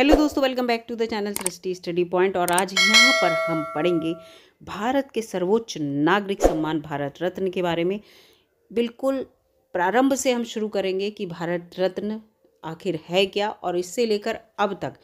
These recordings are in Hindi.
हेलो दोस्तों welcome back to the channel Srishti study point और आज यहाँ पर हम पढ़ेंगे भारत के सर्वोच्च नागरिक सम्मान भारत रत्न के बारे में बिल्कुल प्रारंभ से हम शुरू करेंगे कि भारत रत्न आखिर है क्या और इससे लेकर अब तक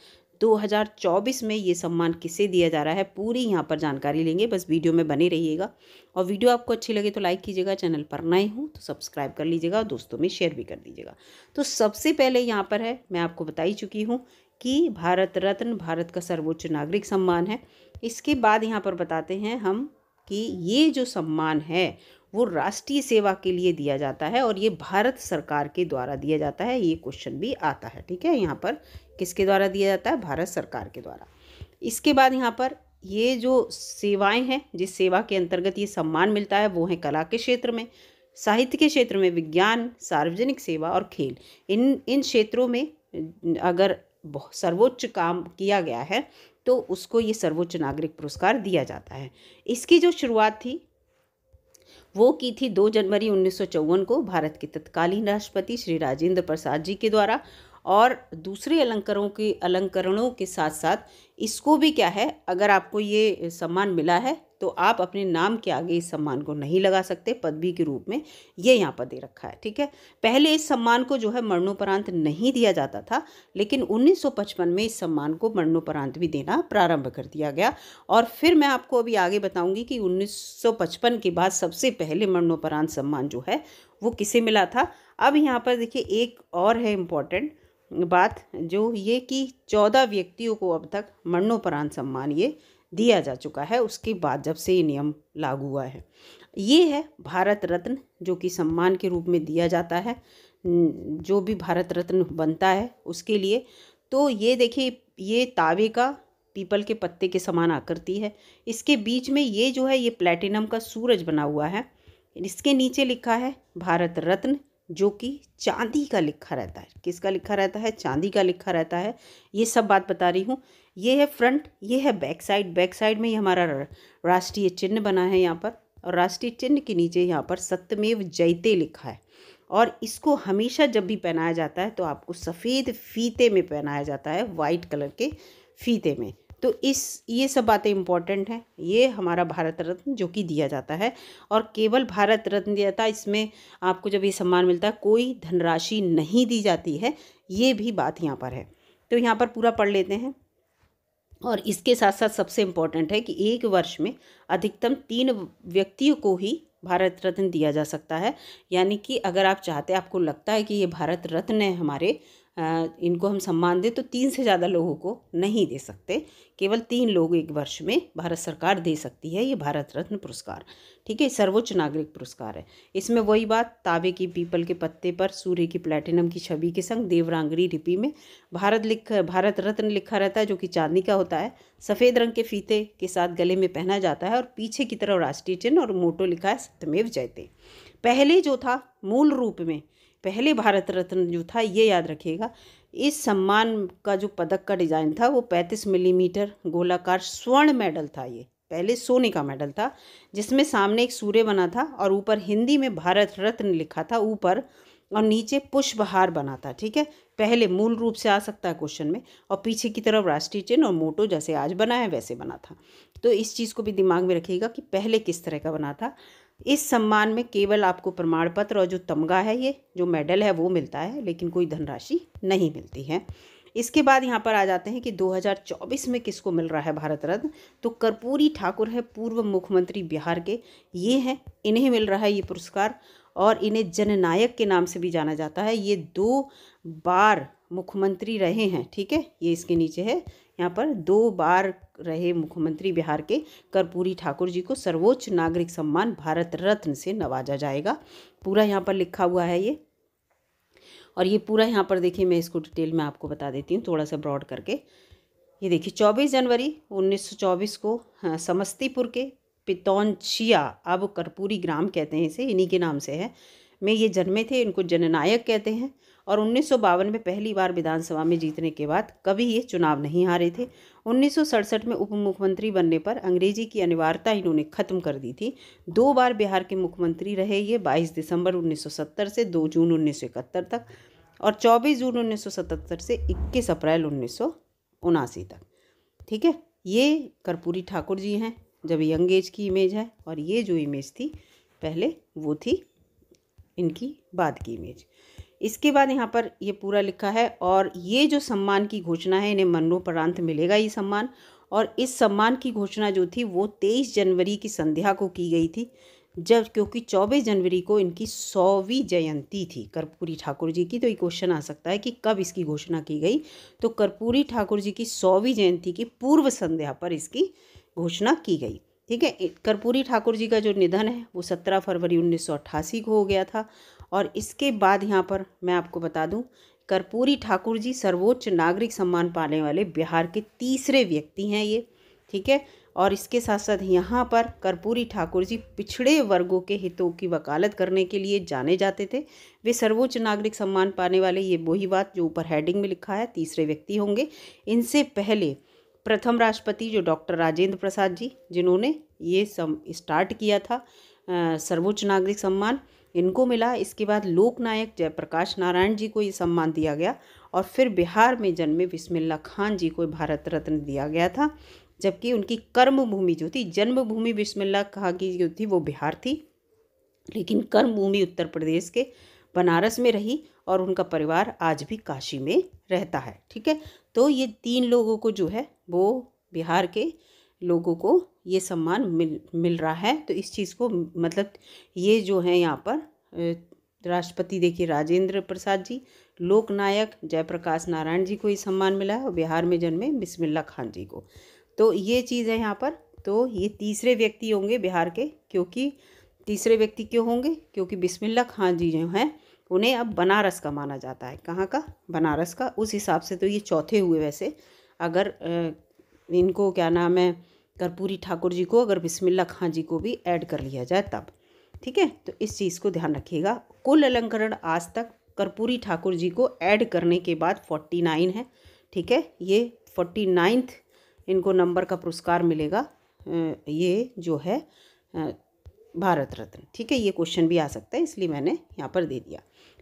2024 में ये सम्मान किसे दिया जा रहा है पूरी यहाँ पर जानकारी लेंगे बस वीडियो में बने रहिएगा और वीडियो आपको अच्छी लगे तो लाइक कीजिएगा चैनल पर नए हूँ तो सब्सक्राइब कर लीजिएगा और दोस्तों में शेयर भी कर दीजिएगा तो सबसे पहले यहाँ पर है मैं आपको बता ही चुकी हूँ कि भारत रत्न भारत का सर्वोच्च नागरिक सम्मान है इसके बाद यहाँ पर बताते हैं हम कि ये जो सम्मान है वो राष्ट्रीय सेवा के लिए दिया जाता है और ये भारत सरकार के द्वारा दिया जाता है ये क्वेश्चन भी आता है ठीक है यहाँ पर किसके द्वारा दिया जाता है भारत सरकार के द्वारा इसके बाद यहाँ पर ये जो सेवाएं हैं जिस सेवा के अंतर्गत ये सम्मान मिलता है वो है कला के क्षेत्र में साहित्य के क्षेत्र में विज्ञान सार्वजनिक सेवा और खेल इन इन क्षेत्रों में अगर सर्वोच्च काम किया गया है तो उसको ये सर्वोच्च नागरिक पुरस्कार दिया जाता है इसकी जो शुरुआत थी वो की थी 2 जनवरी उन्नीस को भारत के तत्कालीन राष्ट्रपति श्री राजेंद्र प्रसाद जी के द्वारा और दूसरे अलंकरों के अलंकरणों के साथ साथ इसको भी क्या है अगर आपको ये सम्मान मिला है तो आप अपने नाम के आगे इस सम्मान को नहीं लगा सकते पदवी के रूप में ये यहाँ पर दे रखा है ठीक है पहले इस सम्मान को जो है मरणोपरांत नहीं दिया जाता था लेकिन 1955 में इस सम्मान को मरणोपरांत भी देना प्रारंभ कर दिया गया और फिर मैं आपको अभी आगे बताऊंगी कि 1955 के बाद सबसे पहले मरणोपरांत सम्मान जो है वो किसे मिला था अब यहाँ पर देखिए एक और है इम्पॉर्टेंट बात जो ये कि चौदह व्यक्तियों को अब तक मरणोपरांत सम्मान ये दिया जा चुका है उसके बाद जब से ये नियम लागू हुआ है ये है भारत रत्न जो कि सम्मान के रूप में दिया जाता है जो भी भारत रत्न बनता है उसके लिए तो ये देखिए ये तावे का पीपल के पत्ते के समान आकृति है इसके बीच में ये जो है ये प्लेटिनम का सूरज बना हुआ है इसके नीचे लिखा है भारत रत्न जो कि चांदी का लिखा रहता है किसका लिखा रहता है चांदी का लिखा रहता है ये सब बात बता रही हूँ ये है फ्रंट ये है बैक साइड बैक साइड में ही हमारा राष्ट्रीय चिन्ह बना है यहाँ पर और राष्ट्रीय चिन्ह के नीचे यहाँ पर सत्यमेव जयते लिखा है और इसको हमेशा जब भी पहनाया जाता है तो आपको सफ़ेद फीते में पहनाया जाता है वाइट कलर के फीते में तो इस ये सब बातें इम्पॉर्टेंट हैं ये हमारा भारत रत्न जो कि दिया जाता है और केवल भारत रत्न दिया जाता है इसमें आपको जब ये सम्मान मिलता है कोई धनराशि नहीं दी जाती है ये भी बात यहाँ पर है तो यहाँ पर पूरा पढ़ लेते हैं और इसके साथ साथ सबसे इम्पॉर्टेंट है कि एक वर्ष में अधिकतम तीन व्यक्तियों को ही भारत रत्न दिया जा सकता है यानी कि अगर आप चाहते आपको लगता है कि ये भारत रत्न है हमारे इनको हम सम्मान दें तो तीन से ज़्यादा लोगों को नहीं दे सकते केवल तीन लोग एक वर्ष में भारत सरकार दे सकती है ये भारत रत्न पुरस्कार ठीक है सर्वोच्च नागरिक पुरस्कार है इसमें वही बात तावे की पीपल के पत्ते पर सूर्य की प्लेटिनम की छवि के संग देवरांगड़ी लिपि में भारत लिख भारत रत्न लिखा रहता है जो कि चांदी का होता है सफ़ेद रंग के फीते के साथ गले में पहना जाता है और पीछे की तरफ राष्ट्रीय चिन्ह और मोटो लिखा है सत्यमेव जयते पहले जो था मूल रूप में पहले भारत रत्न जो था ये याद रखिएगा इस सम्मान का जो पदक का डिज़ाइन था वो 35 मिलीमीटर गोलाकार स्वर्ण मेडल था ये पहले सोने का मेडल था जिसमें सामने एक सूर्य बना था और ऊपर हिंदी में भारत रत्न लिखा था ऊपर और नीचे पुष्पहार बना था ठीक है पहले मूल रूप से आ सकता है क्वेश्चन में और पीछे की तरफ राष्ट्रीय चिन्ह और मोटो जैसे आज बना है वैसे बना था तो इस चीज़ को भी दिमाग में रखिएगा कि पहले किस तरह का बना था इस सम्मान में केवल आपको प्रमाण पत्र और जो तमगा है ये जो मेडल है वो मिलता है लेकिन कोई धनराशि नहीं मिलती है इसके बाद यहाँ पर आ जाते हैं कि 2024 में किसको मिल रहा है भारत रत्न तो कर्पूरी ठाकुर है पूर्व मुख्यमंत्री बिहार के ये हैं इन्हें मिल रहा है ये पुरस्कार और इन्हें जननायक के नाम से भी जाना जाता है ये दो बार मुख्यमंत्री रहे हैं ठीक है ये इसके नीचे है यहाँ पर दो बार रहे मुख्यमंत्री बिहार के कर्पूरी ठाकुर जी को सर्वोच्च नागरिक सम्मान भारत रत्न से नवाजा जाएगा पूरा यहाँ पर लिखा हुआ है ये और ये पूरा यहाँ पर देखिए मैं इसको डिटेल में आपको बता देती हूँ थोड़ा सा ब्रॉड करके ये देखिए 24 जनवरी 1924 को हाँ, समस्तीपुर के पितौनछिया अब कर्पूरी ग्राम कहते हैं इसे इन्हीं के नाम से है में ये जन्मे थे इनको जननायक कहते हैं और उन्नीस में पहली बार विधानसभा में जीतने के बाद कभी ये चुनाव नहीं हारे थे उन्नीस में उप मुख्यमंत्री बनने पर अंग्रेजी की अनिवार्यता इन्होंने खत्म कर दी थी दो बार बिहार के मुख्यमंत्री रहे ये 22 दिसंबर 1970 से 2 जून उन्नीस तक और 24 जून उन्नीस से 21 अप्रैल उन्नीस तक ठीक है ये कर्पूरी ठाकुर जी हैं जब यंग एज की इमेज है और ये जो इमेज थी पहले वो थी इनकी बाद की इमेज इसके बाद यहाँ पर ये पूरा लिखा है और ये जो सम्मान की घोषणा है इन्हें मरणोपरांत मिलेगा ये सम्मान और इस सम्मान की घोषणा जो थी वो तेईस जनवरी की संध्या को की गई थी जब क्योंकि चौबीस जनवरी को इनकी सौवीं जयंती थी कर्पूरी ठाकुर जी की तो ये क्वेश्चन आ सकता है कि कब इसकी घोषणा की गई तो कर्पूरी ठाकुर जी की सौवीं जयंती की पूर्व संध्या पर इसकी घोषणा की गई ठीक है कर्पूरी ठाकुर जी का जो निधन है वो सत्रह फरवरी उन्नीस को हो गया था और इसके बाद यहाँ पर मैं आपको बता दूँ कर्पूरी ठाकुर जी सर्वोच्च नागरिक सम्मान पाने वाले बिहार के तीसरे व्यक्ति हैं ये ठीक है और इसके साथ साथ यहाँ पर कर्पूरी ठाकुर जी पिछड़े वर्गों के हितों की वकालत करने के लिए जाने जाते थे वे सर्वोच्च नागरिक सम्मान पाने वाले ये वही बात जो ऊपर हेडिंग में लिखा है तीसरे व्यक्ति होंगे इनसे पहले प्रथम राष्ट्रपति जो डॉक्टर राजेंद्र प्रसाद जी जिन्होंने ये सम स्टार्ट किया था सर्वोच्च नागरिक सम्मान इनको मिला इसके बाद लोकनायक जयप्रकाश नारायण जी को ये सम्मान दिया गया और फिर बिहार में जन्मे बिस्मिल्ला खान जी को भारत रत्न दिया गया था जबकि उनकी कर्म भूमि जो थी जन्मभूमि बिस्मिल्ला खां की जो थी वो बिहार थी लेकिन कर्मभूमि उत्तर प्रदेश के बनारस में रही और उनका परिवार आज भी काशी में रहता है ठीक है तो ये तीन लोगों को जो है वो बिहार के लोगों को ये सम्मान मिल मिल रहा है तो इस चीज़ को मतलब ये जो है यहाँ पर राष्ट्रपति देखिए राजेंद्र प्रसाद जी लोकनायक जयप्रकाश नारायण जी को ये सम्मान मिला है और बिहार में जन्मे बिस्मिल्ला खान जी को तो ये चीज़ है यहाँ पर तो ये तीसरे व्यक्ति होंगे बिहार के क्योंकि तीसरे व्यक्ति क्यों होंगे क्योंकि बिस्मिल्ला खान जी जो हैं पुणे अब बनारस का माना जाता है कहाँ का बनारस का उस हिसाब से तो ये चौथे हुए वैसे अगर इनको क्या नाम है कर्पूरी ठाकुर जी को अगर बिस्मिल्ला खां जी को भी ऐड कर लिया जाए तब ठीक है तो इस चीज़ को ध्यान रखिएगा कुल अलंकरण आज तक कर्पूरी ठाकुर जी को ऐड करने के बाद फोर्टी नाइन है ठीक है ये फोर्टी नाइन्थ इनको नंबर का पुरस्कार मिलेगा ये जो है भारत रत्न ठीक है ये क्वेश्चन भी आ सकता है इसलिए मैंने यहाँ पर दे दिया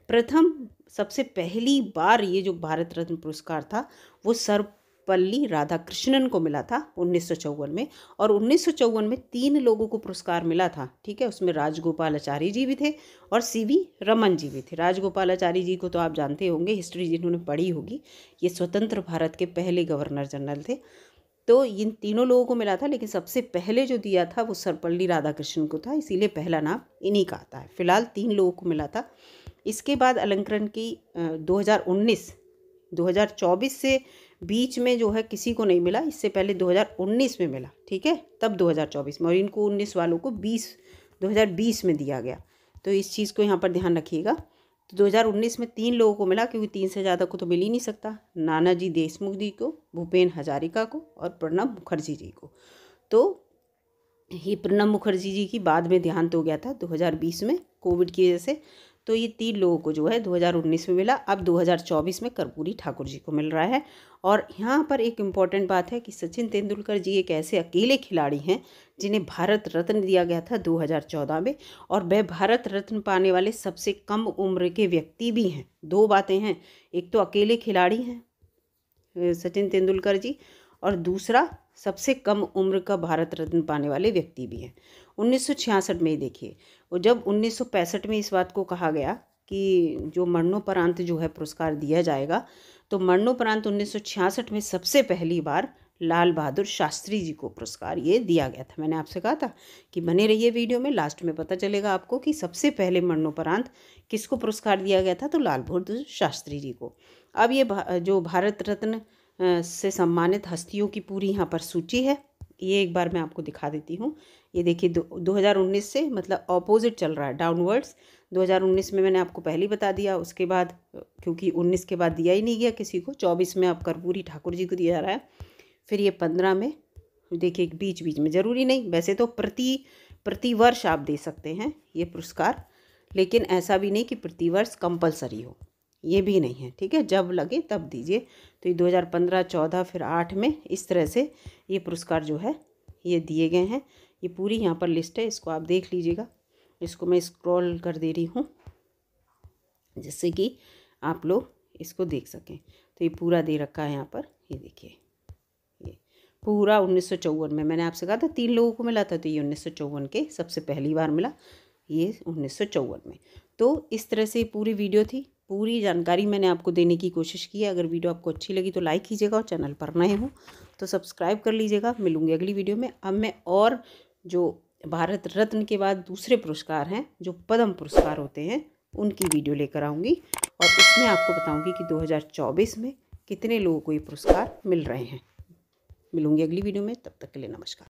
प्रथम सबसे पहली बार ये जो भारत रत्न पुरस्कार था वो सर्वपल्ली राधाकृष्णन को मिला था उन्नीस में और उन्नीस में तीन लोगों को पुरस्कार मिला था ठीक है उसमें राजगोपाल आचार्य जी भी थे और सी वी रमन जी भी थे राजगोपाल आचार्य जी को तो आप जानते होंगे हिस्ट्री जिन्होंने पढ़ी होगी ये स्वतंत्र भारत के पहले गवर्नर जनरल थे तो इन तीनों लोगों को मिला था लेकिन सबसे पहले जो दिया था वो सर्वपल्ली राधाकृष्णन को था इसीलिए पहला नाम इन्हीं का आता है फिलहाल तीन लोगों को मिला था इसके बाद अलंकरण की 2019 2024 से बीच में जो है किसी को नहीं मिला इससे पहले 2019 में मिला ठीक है तब 2024 में और इनको उन्नीस वालों को 20 2020 में दिया गया तो इस चीज़ को यहाँ पर ध्यान रखिएगा तो 2019 में तीन लोगों को मिला क्योंकि तीन से ज़्यादा को तो मिल ही नहीं सकता नाना जी देशमुख जी को भूपेन हजारिका को और प्रणब मुखर्जी जी को तो ये प्रणब मुखर्जी जी की बाद में देहांत हो गया था 2020 में कोविड की वजह से तो ये तीन लोगों को जो है 2019 में मिला अब 2024 में कर्पूरी ठाकुर जी को मिल रहा है और यहाँ पर एक इम्पॉर्टेंट बात है कि सचिन तेंदुलकर जी एक ऐसे अकेले खिलाड़ी हैं जिन्हें भारत रत्न दिया गया था 2014 में और वह भारत रत्न पाने वाले सबसे कम उम्र के व्यक्ति भी हैं दो बातें हैं एक तो अकेले खिलाड़ी हैं सचिन तेंदुलकर जी और दूसरा सबसे कम उम्र का भारत रत्न पाने वाले व्यक्ति भी हैं 1966 में देखिए और जब 1965 में इस बात को कहा गया कि जो मरणोपरांत जो है पुरस्कार दिया जाएगा तो मरणोपरांत 1966 में सबसे पहली बार लाल बहादुर शास्त्री जी को पुरस्कार ये दिया गया था मैंने आपसे कहा था कि बने रहिए वीडियो में लास्ट में पता चलेगा आपको कि सबसे पहले मरणोपरांत किसको पुरस्कार दिया गया था तो लाल बहादुर शास्त्री जी को अब ये भा, जो भारत रत्न से सम्मानित हस्तियों की पूरी यहाँ पर सूची है ये एक बार मैं आपको दिखा देती हूँ ये देखिए दो, 2019 से मतलब ऑपोजिट चल रहा है डाउनवर्ड्स 2019 में मैंने आपको पहले बता दिया उसके बाद क्योंकि 19 के बाद दिया ही नहीं गया किसी को 24 में आप कर्पूरी ठाकुर जी को दिया जा रहा है फिर ये पंद्रह में देखिए बीच बीच में ज़रूरी नहीं वैसे तो प्रति प्रतिवर्ष आप दे सकते हैं ये पुरस्कार लेकिन ऐसा भी नहीं कि प्रतिवर्ष कंपलसरी हो ये भी नहीं है ठीक है जब लगे तब दीजिए तो ये 2015 14 फिर 8 में इस तरह से ये पुरस्कार जो है ये दिए गए हैं ये पूरी यहाँ पर लिस्ट है इसको आप देख लीजिएगा इसको मैं स्क्रॉल कर दे रही हूँ जिससे कि आप लोग इसको देख सकें तो ये पूरा दे रखा है यहाँ पर ये देखिए पूरा उन्नीस में मैंने आपसे कहा था तीन लोगों को मिला था तो ये उन्नीस के सबसे पहली बार मिला ये उन्नीस में तो इस तरह से पूरी वीडियो थी पूरी जानकारी मैंने आपको देने की कोशिश की है अगर वीडियो आपको अच्छी लगी तो लाइक कीजिएगा और चैनल पर नए हो तो सब्सक्राइब कर लीजिएगा मिलूंगी अगली वीडियो में अब मैं और जो भारत रत्न के बाद दूसरे पुरस्कार हैं जो पद्म पुरस्कार होते हैं उनकी वीडियो लेकर आऊँगी और उसमें आपको बताऊँगी कि दो में कितने लोगों को ये पुरस्कार मिल रहे हैं मिलूंगी अगली वीडियो में तब तक के लिए नमस्कार